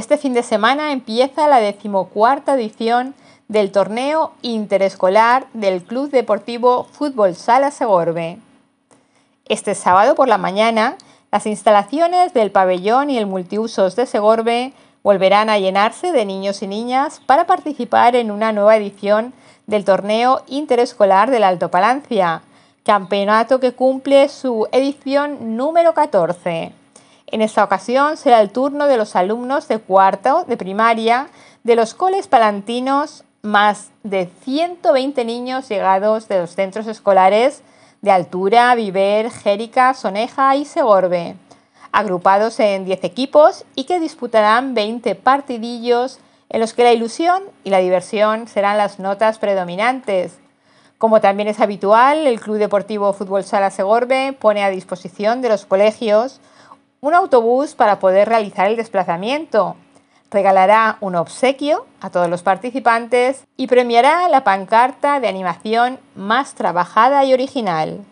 Este fin de semana empieza la decimocuarta edición del torneo interescolar del Club Deportivo Fútbol Sala Segorbe. Este sábado por la mañana, las instalaciones del pabellón y el multiusos de Segorbe volverán a llenarse de niños y niñas para participar en una nueva edición del torneo interescolar del Alto Palancia, campeonato que cumple su edición número 14. En esta ocasión será el turno de los alumnos de cuarto de primaria de los coles palantinos, más de 120 niños llegados de los centros escolares de Altura, Viver, Jérica, Soneja y Segorbe, agrupados en 10 equipos y que disputarán 20 partidillos en los que la ilusión y la diversión serán las notas predominantes. Como también es habitual, el Club Deportivo Fútbol Sala Segorbe pone a disposición de los colegios un autobús para poder realizar el desplazamiento. Regalará un obsequio a todos los participantes y premiará la pancarta de animación más trabajada y original.